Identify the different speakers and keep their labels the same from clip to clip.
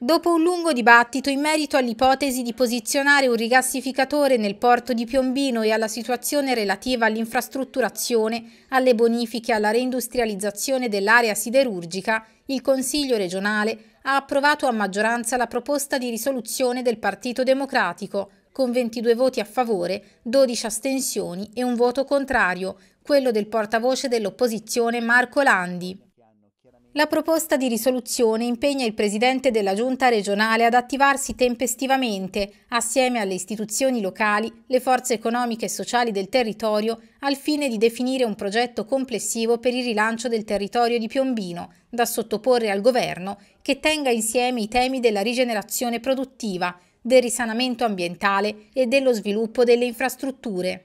Speaker 1: Dopo un lungo dibattito in merito all'ipotesi di posizionare un rigassificatore nel porto di Piombino e alla situazione relativa all'infrastrutturazione, alle bonifiche e alla reindustrializzazione dell'area siderurgica, il Consiglio regionale ha approvato a maggioranza la proposta di risoluzione del Partito Democratico, con 22 voti a favore, 12 astensioni e un voto contrario, quello del portavoce dell'opposizione Marco Landi. La proposta di risoluzione impegna il Presidente della Giunta regionale ad attivarsi tempestivamente, assieme alle istituzioni locali, le forze economiche e sociali del territorio, al fine di definire un progetto complessivo per il rilancio del territorio di Piombino, da sottoporre al Governo, che tenga insieme i temi della rigenerazione produttiva, del risanamento ambientale e dello sviluppo delle infrastrutture.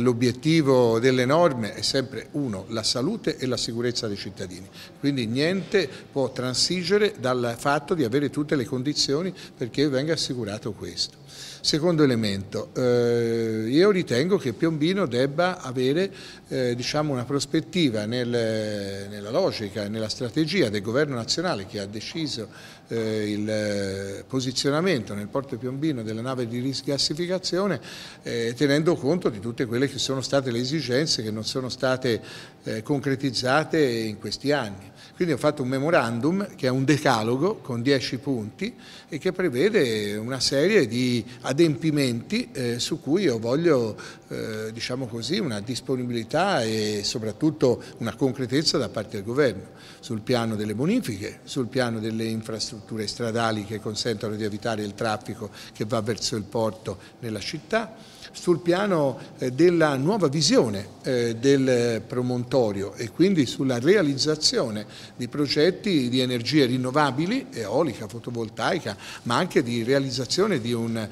Speaker 2: L'obiettivo delle norme è sempre uno, la salute e la sicurezza dei cittadini, quindi niente può transigere dal fatto di avere tutte le condizioni perché venga assicurato questo. Secondo elemento, eh, io ritengo che Piombino debba avere eh, diciamo una prospettiva nel, nella logica e nella strategia del governo nazionale che ha deciso eh, il eh, posizionamento nel porto Piombino della nave di risgassificazione eh, tenendo conto di tutte quelle che sono state le esigenze che non sono state eh, concretizzate in questi anni. Quindi ho fatto un memorandum che è un decalogo con 10 punti e che prevede una serie di adempimenti eh, su cui io voglio eh, diciamo così, una disponibilità e soprattutto una concretezza da parte del governo sul piano delle bonifiche, sul piano delle infrastrutture stradali che consentono di evitare il traffico che va verso il porto nella città, sul piano eh, della nuova visione eh, del promontorio e quindi sulla realizzazione di progetti di energie rinnovabili, eolica, fotovoltaica, ma anche di realizzazione di un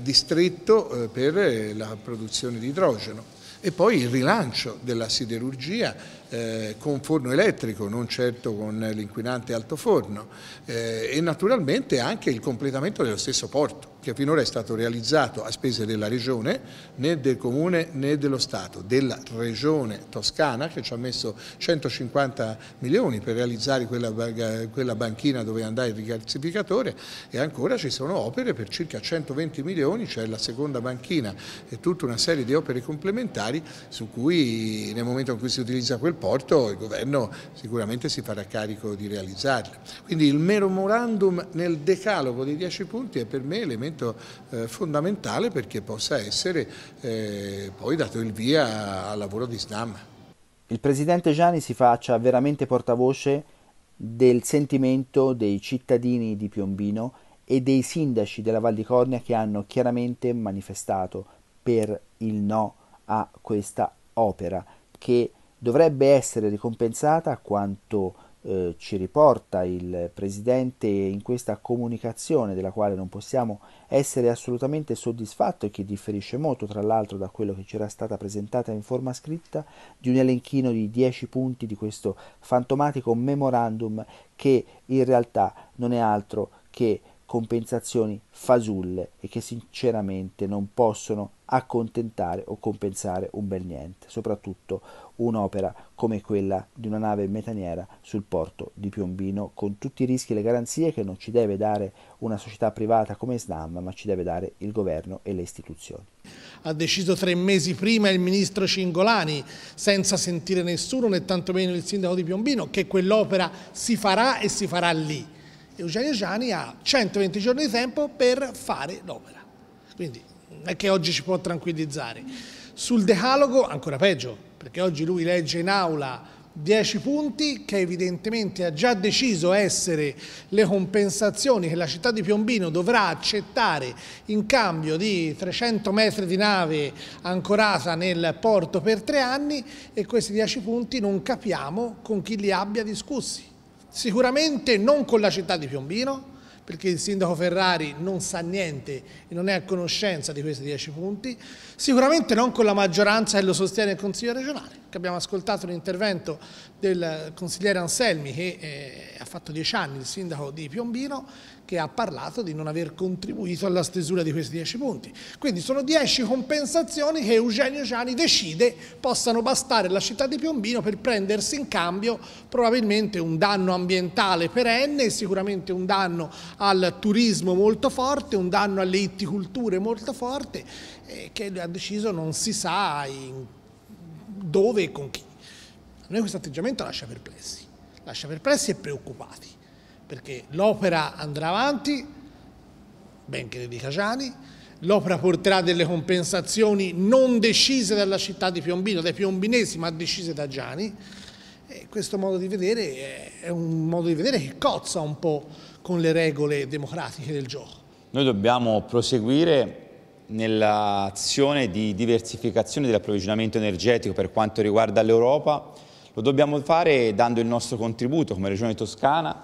Speaker 2: distretto per la produzione produzione di idrogeno e poi il rilancio della siderurgia eh, con forno elettrico, non certo con l'inquinante altoforno eh, e naturalmente anche il completamento dello stesso porto che finora è stato realizzato a spese della Regione, né del Comune né dello Stato, della Regione Toscana che ci ha messo 150 milioni per realizzare quella, quella banchina dove andare il rigassificatore e ancora ci sono opere per circa 120 milioni, cioè la seconda banchina e tutta una serie di opere complementari su cui nel momento in cui si utilizza quel rapporto il governo sicuramente si farà carico di realizzarle. Quindi il memorandum nel decalogo dei 10 punti è per me elemento eh, fondamentale perché possa essere eh, poi dato il via al lavoro di Snam.
Speaker 3: Il presidente Gianni si faccia veramente portavoce del sentimento dei cittadini di Piombino e dei sindaci della Val di Cornia che hanno chiaramente manifestato per il no a questa opera che dovrebbe essere ricompensata quanto eh, ci riporta il Presidente in questa comunicazione della quale non possiamo essere assolutamente soddisfatti e che differisce molto tra l'altro da quello che ci era stata presentata in forma scritta di un elenchino di 10 punti di questo fantomatico memorandum che in realtà non è altro che compensazioni fasulle e che sinceramente non possono accontentare o compensare un bel niente, soprattutto un'opera come quella di una nave metaniera sul porto di Piombino, con tutti i rischi e le garanzie che non ci deve dare una società privata come Snam, ma ci deve dare il governo e le istituzioni.
Speaker 4: Ha deciso tre mesi prima il ministro Cingolani, senza sentire nessuno né tantomeno il sindaco di Piombino, che quell'opera si farà e si farà lì Eugenio Giani ha 120 giorni di tempo per fare l'opera. Quindi non è che oggi ci può tranquillizzare. Sul decalogo ancora peggio, perché oggi lui legge in aula 10 punti che evidentemente ha già deciso essere le compensazioni che la città di Piombino dovrà accettare in cambio di 300 metri di nave ancorata nel porto per tre anni e questi 10 punti non capiamo con chi li abbia discussi. Sicuramente non con la città di Piombino, perché il sindaco Ferrari non sa niente e non è a conoscenza di questi dieci punti, sicuramente non con la maggioranza che lo sostiene il Consiglio regionale, abbiamo ascoltato l'intervento del consigliere Anselmi che eh, ha fatto dieci anni il sindaco di Piombino che ha parlato di non aver contribuito alla stesura di questi 10 punti. Quindi sono 10 compensazioni che Eugenio Giani decide possano bastare alla città di Piombino per prendersi in cambio probabilmente un danno ambientale perenne, sicuramente un danno al turismo molto forte, un danno alle itticulture molto forte, eh, che ha deciso non si sa dove e con chi. A noi questo atteggiamento lascia perplessi, lascia perplessi e preoccupati perché l'opera andrà avanti, benché che ne dica Gianni, l'opera porterà delle compensazioni non decise dalla città di Piombino, dai piombinesi, ma decise da Gianni. E questo modo di vedere è un modo di vedere che cozza un po' con le regole democratiche del gioco.
Speaker 5: Noi dobbiamo proseguire nell'azione di diversificazione dell'approvvigionamento energetico per quanto riguarda l'Europa. Lo dobbiamo fare dando il nostro contributo come Regione Toscana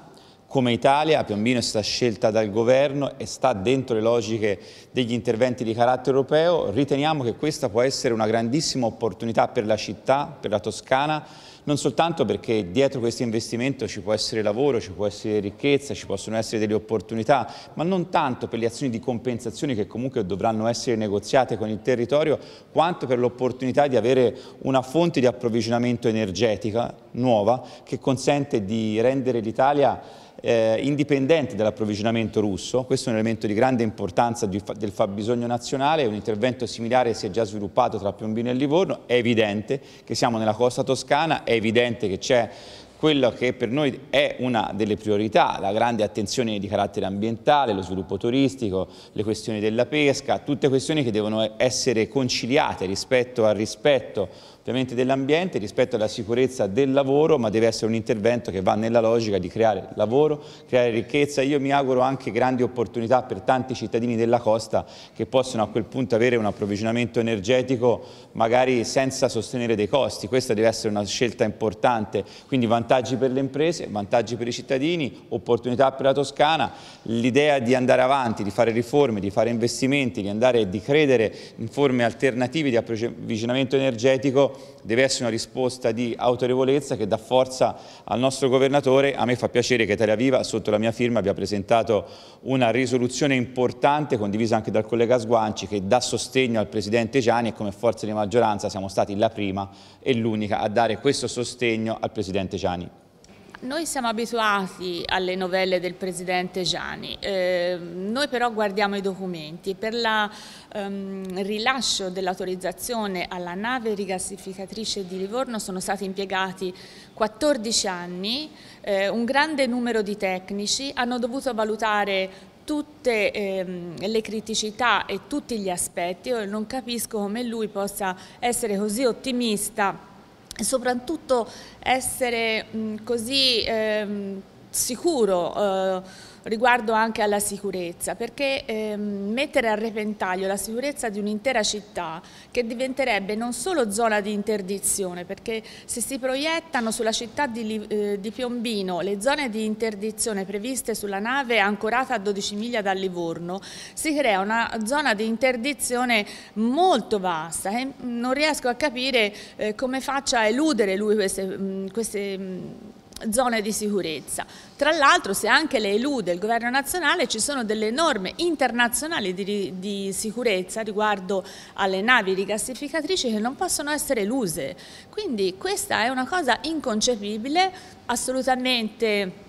Speaker 5: come Italia, Piombino è stata scelta dal governo e sta dentro le logiche degli interventi di carattere europeo. Riteniamo che questa può essere una grandissima opportunità per la città, per la Toscana, non soltanto perché dietro questo investimento ci può essere lavoro, ci può essere ricchezza, ci possono essere delle opportunità, ma non tanto per le azioni di compensazione che comunque dovranno essere negoziate con il territorio, quanto per l'opportunità di avere una fonte di approvvigionamento energetica nuova che consente di rendere l'Italia eh, indipendente dall'approvvigionamento russo, questo è un elemento di grande importanza di, del fabbisogno nazionale, un intervento similare si è già sviluppato tra Piombino e Livorno, è evidente che siamo nella costa toscana, è evidente che c'è quello che per noi è una delle priorità, la grande attenzione di carattere ambientale, lo sviluppo turistico, le questioni della pesca, tutte questioni che devono essere conciliate rispetto al rispetto ovviamente dell'ambiente, rispetto alla sicurezza del lavoro, ma deve essere un intervento che va nella logica di creare lavoro, creare ricchezza. Io mi auguro anche grandi opportunità per tanti cittadini della costa che possono a quel punto avere un approvvigionamento energetico magari senza sostenere dei costi. Questa deve essere una scelta importante, quindi vantaggio vantaggi per le imprese, vantaggi per i cittadini, opportunità per la Toscana, l'idea di andare avanti, di fare riforme, di fare investimenti, di andare di credere in forme alternative di avvicinamento energetico deve essere una risposta di autorevolezza che dà forza al nostro governatore. A me fa piacere che Italia Viva, sotto la mia firma, abbia presentato una risoluzione importante, condivisa anche dal collega Sguanci, che dà sostegno al Presidente Gianni e come forza di maggioranza siamo stati la prima e l'unica a dare questo sostegno al Presidente Gianni.
Speaker 6: Noi siamo abituati alle novelle del presidente Gianni, eh, noi però guardiamo i documenti. Per il ehm, rilascio dell'autorizzazione alla nave rigassificatrice di Livorno sono stati impiegati 14 anni, eh, un grande numero di tecnici, hanno dovuto valutare tutte ehm, le criticità e tutti gli aspetti. Io non capisco come lui possa essere così ottimista soprattutto essere mh, mm, così eh, sicuro. Eh, riguardo anche alla sicurezza, perché ehm, mettere a repentaglio la sicurezza di un'intera città che diventerebbe non solo zona di interdizione, perché se si proiettano sulla città di, eh, di Piombino le zone di interdizione previste sulla nave ancorata a 12 miglia da Livorno, si crea una zona di interdizione molto vasta e mm, non riesco a capire eh, come faccia a eludere lui queste, mh, mm, queste mh, mm, zone di sicurezza. Tra l'altro se anche le elude il governo nazionale ci sono delle norme internazionali di, di sicurezza riguardo alle navi rigassificatrici che non possono essere eluse. Quindi questa è una cosa inconcepibile, assolutamente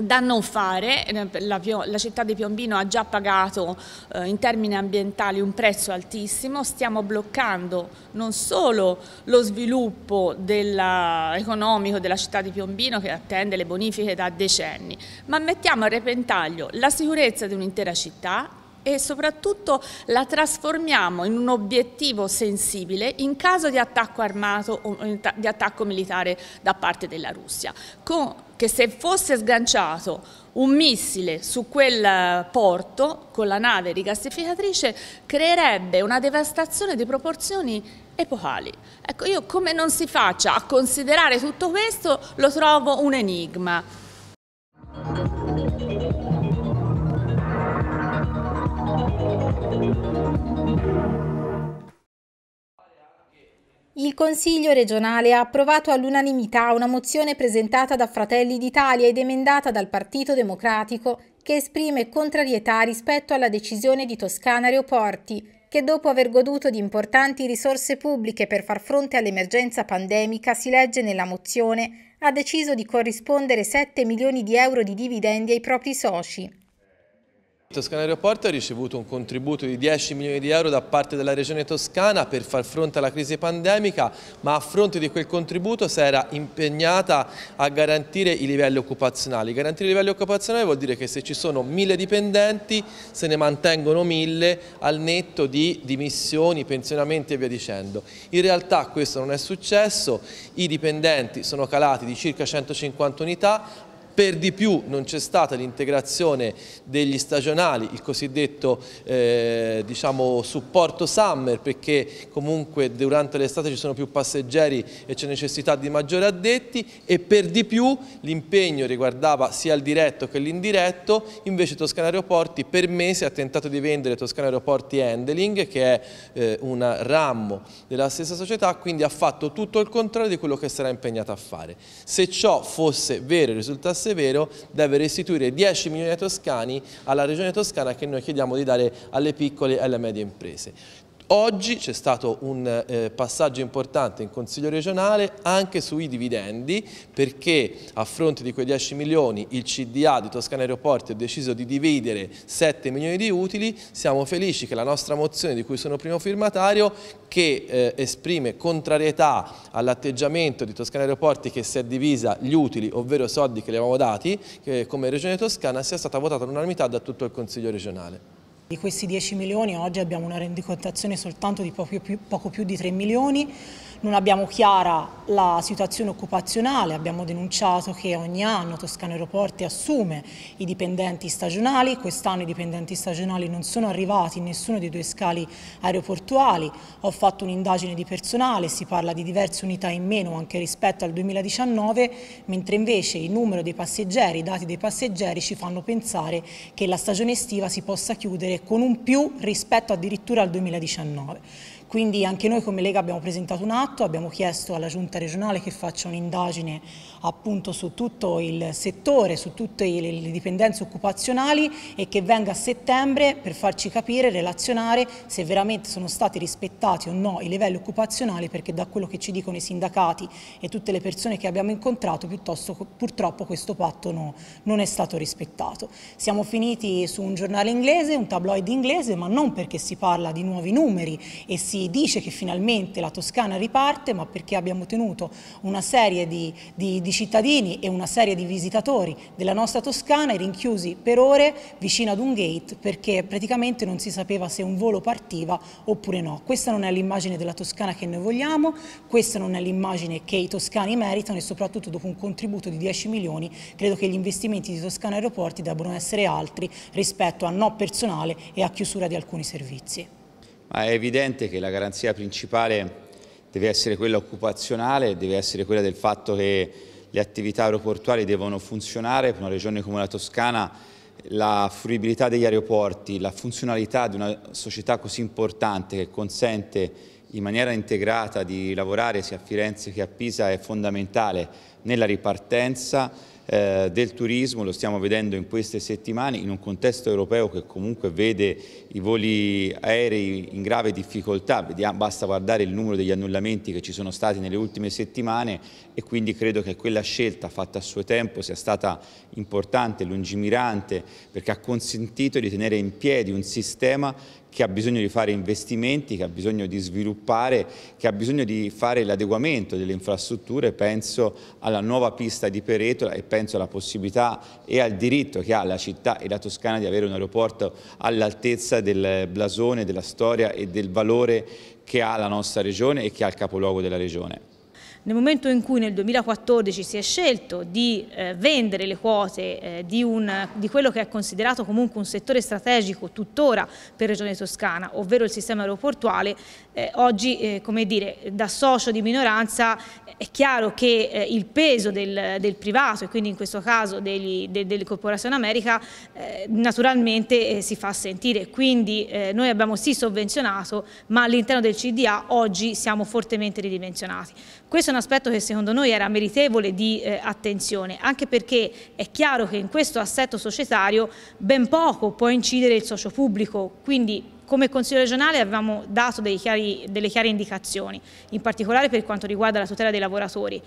Speaker 6: da non fare, eh, la, la, città di Piombino ha già pagato eh, in termini ambientali un prezzo altissimo, stiamo bloccando non solo lo sviluppo della, economico della città di Piombino che attende le bonifiche da decenni, ma mettiamo a repentaglio la sicurezza di un'intera città e soprattutto la trasformiamo in un obiettivo sensibile in caso di attacco armato o eh, di attacco militare da parte della Russia. Con che se fosse sganciato un missile su quel porto con la nave rigassificatrice creerebbe una devastazione di proporzioni epocali. Ecco, io come non si faccia a considerare tutto questo lo trovo un enigma.
Speaker 1: Il Consiglio regionale ha approvato all'unanimità una mozione presentata da Fratelli d'Italia ed emendata dal Partito Democratico che esprime contrarietà rispetto alla decisione di Toscana Aeroporti, che dopo aver goduto di importanti risorse pubbliche per far fronte all'emergenza pandemica, si legge nella mozione, ha deciso di corrispondere 7 milioni di euro di dividendi ai propri soci.
Speaker 7: Toscana Aeroporto ha ricevuto un contributo di 10 milioni di euro da parte della Regione Toscana per far fronte alla crisi pandemica, ma a fronte di quel contributo si era impegnata a garantire i livelli occupazionali. Garantire i livelli occupazionali vuol dire che se ci sono mille dipendenti se ne mantengono mille al netto di dimissioni, pensionamenti e via dicendo. In realtà questo non è successo, i dipendenti sono calati di circa 150 unità, per di più non c'è stata l'integrazione degli stagionali, il cosiddetto eh, diciamo, supporto summer, perché comunque durante l'estate ci sono più passeggeri e c'è necessità di maggiori addetti e per di più l'impegno riguardava sia il diretto che l'indiretto, invece Toscana Aeroporti per mesi ha tentato di vendere Toscana Aeroporti Handling, che è eh, un ramo della stessa società, quindi ha fatto tutto il contrario di quello che sarà impegnata a fare. Se ciò fosse vero e risultasse Severo deve restituire 10 milioni ai toscani alla regione toscana che noi chiediamo di dare alle piccole e alle medie imprese. Oggi c'è stato un eh, passaggio importante in Consiglio regionale anche sui dividendi perché a fronte di quei 10 milioni il CDA di Toscana Aeroporti ha deciso di dividere 7 milioni di utili, siamo felici che la nostra mozione di cui sono primo firmatario che eh, esprime contrarietà all'atteggiamento di Toscana Aeroporti che si è divisa gli utili, ovvero soldi che le avevamo dati, che, come Regione Toscana, sia stata votata all'unanimità da tutto il Consiglio regionale.
Speaker 8: Di questi 10 milioni oggi abbiamo una rendicontazione soltanto di poco più, poco più di 3 milioni, non abbiamo chiara la situazione occupazionale, abbiamo denunciato che ogni anno Toscano Aeroporti assume i dipendenti stagionali, quest'anno i dipendenti stagionali non sono arrivati in nessuno dei due scali aeroportuali, ho fatto un'indagine di personale, si parla di diverse unità in meno anche rispetto al 2019, mentre invece il numero dei passeggeri, i dati dei passeggeri ci fanno pensare che la stagione estiva si possa chiudere con un più rispetto addirittura al 2019. Quindi anche noi come Lega abbiamo presentato un atto, abbiamo chiesto alla Giunta regionale che faccia un'indagine appunto su tutto il settore, su tutte le dipendenze occupazionali e che venga a settembre per farci capire, relazionare se veramente sono stati rispettati o no i livelli occupazionali perché da quello che ci dicono i sindacati e tutte le persone che abbiamo incontrato purtroppo questo patto no, non è stato rispettato. Siamo finiti su un giornale inglese, un tabloid inglese, ma non perché si parla di nuovi numeri e si dice che finalmente la Toscana riparte, ma perché abbiamo tenuto una serie di, di, di cittadini e una serie di visitatori della nostra Toscana rinchiusi per ore vicino ad un gate perché praticamente non si sapeva se un volo partiva oppure no. Questa non è l'immagine della Toscana che noi vogliamo, questa non è l'immagine che i toscani meritano e soprattutto dopo un contributo di 10 milioni credo che gli investimenti di Toscana Aeroporti debbano essere altri rispetto a no personale e a chiusura di alcuni servizi
Speaker 5: ma è evidente che la garanzia principale deve essere quella occupazionale, deve essere quella del fatto che le attività aeroportuali devono funzionare per una regione come la Toscana la fruibilità degli aeroporti, la funzionalità di una società così importante che consente in maniera integrata di lavorare sia a Firenze che a Pisa è fondamentale nella ripartenza eh, del turismo, lo stiamo vedendo in queste settimane, in un contesto europeo che comunque vede i voli aerei in grave difficoltà, Vediamo, ah, basta guardare il numero degli annullamenti che ci sono stati nelle ultime settimane e quindi credo che quella scelta fatta a suo tempo sia stata importante, lungimirante, perché ha consentito di tenere in piedi un sistema che ha bisogno di fare investimenti, che ha bisogno di sviluppare, che ha bisogno di fare l'adeguamento delle infrastrutture, penso alla nuova pista di Peretola e penso alla possibilità e al diritto che ha la città e la Toscana di avere un aeroporto all'altezza del blasone, della storia e del valore che ha la nostra regione e che ha il capoluogo della regione.
Speaker 9: Nel momento in cui nel 2014 si è scelto di eh, vendere le quote eh, di, un, di, quello che è considerato comunque un settore strategico tuttora per Regione Toscana, ovvero il sistema aeroportuale, eh, oggi eh, come dire, da socio di minoranza è chiaro che eh, il peso del, del, privato e quindi in questo caso degli, de, delle Corporazioni America eh, naturalmente si fa sentire, quindi noi abbiamo sì sovvenzionato ma all'interno del CDA oggi siamo fortemente ridimensionati. Questo un aspetto che secondo noi era meritevole di eh, attenzione, anche perché è chiaro che in questo assetto societario ben poco può incidere il socio pubblico, quindi come Consiglio regionale avevamo dato chiari, delle chiare indicazioni, in particolare per quanto riguarda la tutela dei lavoratori.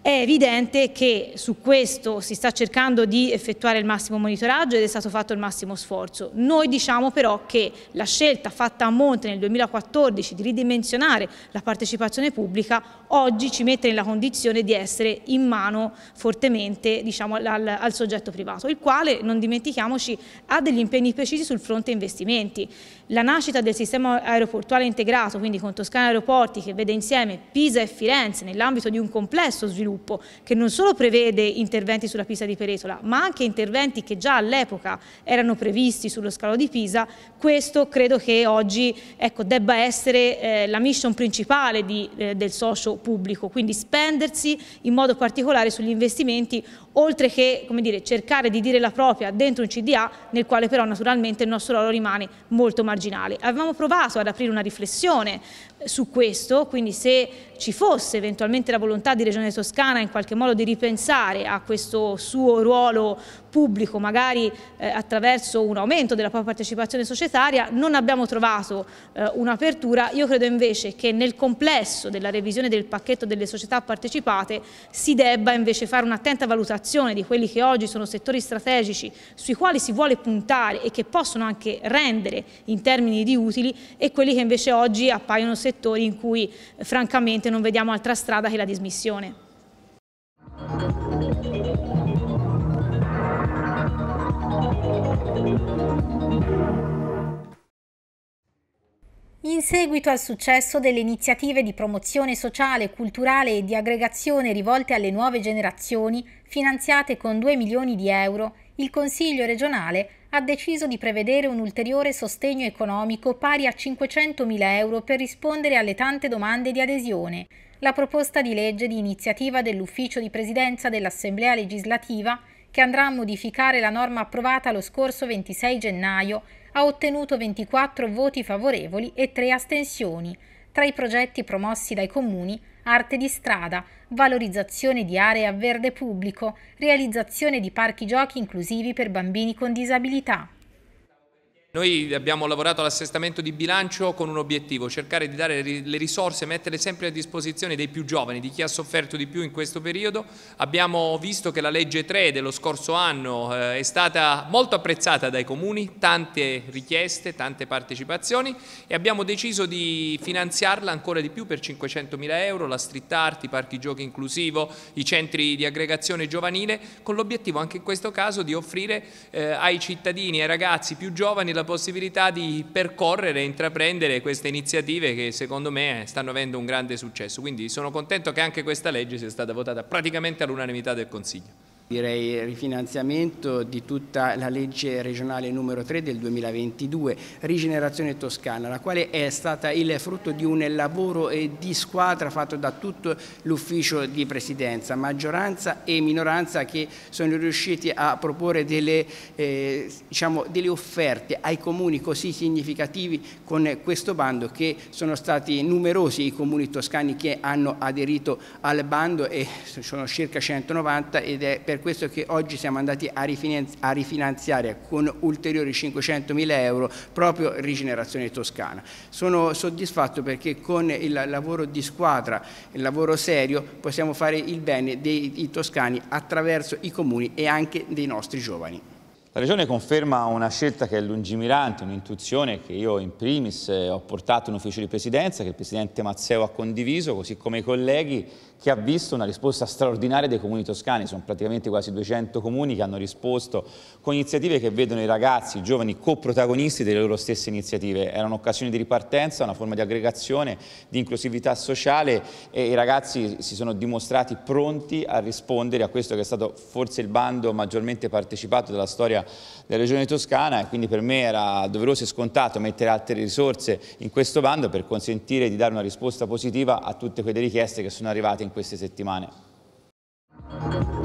Speaker 9: È evidente che su questo si sta cercando di effettuare il massimo monitoraggio ed è stato fatto il massimo sforzo. Noi diciamo però che la scelta fatta a Monte nel 2014 di ridimensionare la partecipazione pubblica oggi ci mette nella condizione di essere in mano fortemente diciamo, al, al soggetto privato, il quale, non dimentichiamoci, ha degli impegni precisi sul fronte investimenti. La nascita del sistema aeroportuale integrato, quindi con Toscana Aeroporti, che vede insieme Pisa e Firenze nell'ambito di un complesso sviluppo sviluppo che non solo prevede interventi sulla pista di Peresola ma anche interventi che già all'epoca erano previsti sullo scalo di Pisa, questo credo che oggi ecco, debba essere eh, la mission principale di, eh, del socio pubblico, quindi spendersi in modo particolare sugli investimenti oltre che dire, cercare di dire la propria dentro un CDA nel quale però naturalmente il nostro ruolo rimane molto marginale. Avevamo provato ad aprire una riflessione eh, su questo, quindi se ci fosse eventualmente la volontà di Regione Toscana in qualche modo di ripensare a questo suo ruolo pubblico, magari eh, attraverso un aumento della propria partecipazione societaria, non abbiamo trovato eh, un'apertura. Io credo invece che nel complesso della revisione del pacchetto delle società partecipate si debba invece fare un'attenta valutazione valorizzazione di quelli che oggi sono settori strategici sui quali si vuole puntare e che possono anche rendere in termini di utili e quelli che invece oggi appaiono settori in cui eh, francamente non vediamo altra strada che la dismissione. Thank
Speaker 1: you seguito al successo delle iniziative di promozione sociale, culturale e di aggregazione rivolte alle nuove generazioni, finanziate con 2 milioni di euro, il Consiglio regionale ha deciso di prevedere un ulteriore sostegno economico pari a 500.000 euro per rispondere alle tante domande di adesione. La proposta di legge di iniziativa dell'Ufficio di Presidenza dell'Assemblea legislativa, che andrà a modificare la norma approvata lo scorso 26 gennaio, ha ottenuto 24 voti favorevoli e 3 astensioni tra i progetti promossi dai comuni arte di strada, valorizzazione di aree a verde pubblico, realizzazione di parchi giochi inclusivi per bambini con disabilità.
Speaker 5: Noi abbiamo lavorato all'assestamento di bilancio con un obiettivo, cercare di dare le risorse, metterle sempre a disposizione dei più giovani, di chi ha sofferto di più in questo periodo. Abbiamo visto che la legge 3 dello scorso anno eh, è stata molto apprezzata dai comuni, tante richieste, tante partecipazioni e abbiamo deciso di finanziarla ancora di più per 500.000 euro, la street art, i parchi giochi inclusivo, i centri di aggregazione giovanile, con l'obiettivo anche in questo caso di offrire eh, ai cittadini e ai ragazzi più giovani la possibilità di percorrere e intraprendere queste iniziative che secondo me stanno avendo un grande successo. Quindi sono contento che anche questa legge sia stata votata praticamente all'unanimità del Consiglio.
Speaker 3: Direi rifinanziamento di tutta la legge regionale numero 3 del 2022, rigenerazione toscana, la quale è stata il frutto di un lavoro di squadra fatto da tutto l'ufficio di presidenza, maggioranza e minoranza che sono riusciti a proporre delle, eh, diciamo, delle offerte ai comuni così significativi con questo bando che sono stati numerosi i comuni toscani che hanno aderito al bando e sono circa 190 ed è per per questo che oggi siamo andati a, rifinanzi a rifinanziare con ulteriori 500 mila euro proprio Rigenerazione Toscana. Sono soddisfatto perché con il lavoro di squadra, il lavoro serio, possiamo fare il bene dei toscani attraverso i comuni e anche dei nostri giovani.
Speaker 5: La Regione conferma una scelta che è lungimirante, un'intuizione che io in primis eh, ho portato in ufficio di presidenza, che il Presidente Mazzeo ha condiviso, così come i colleghi, che ha visto una risposta straordinaria dei comuni toscani, sono praticamente quasi 200 comuni che hanno risposto con iniziative che vedono i ragazzi, i giovani coprotagonisti delle loro stesse iniziative, era un'occasione di ripartenza, una forma di aggregazione, di inclusività sociale e i ragazzi si sono dimostrati pronti a rispondere a questo che è stato forse il bando maggiormente partecipato della storia della regione toscana e quindi per me era doveroso e scontato mettere altre risorse in questo bando per consentire di dare una risposta positiva a tutte quelle richieste che sono arrivate in in queste settimane.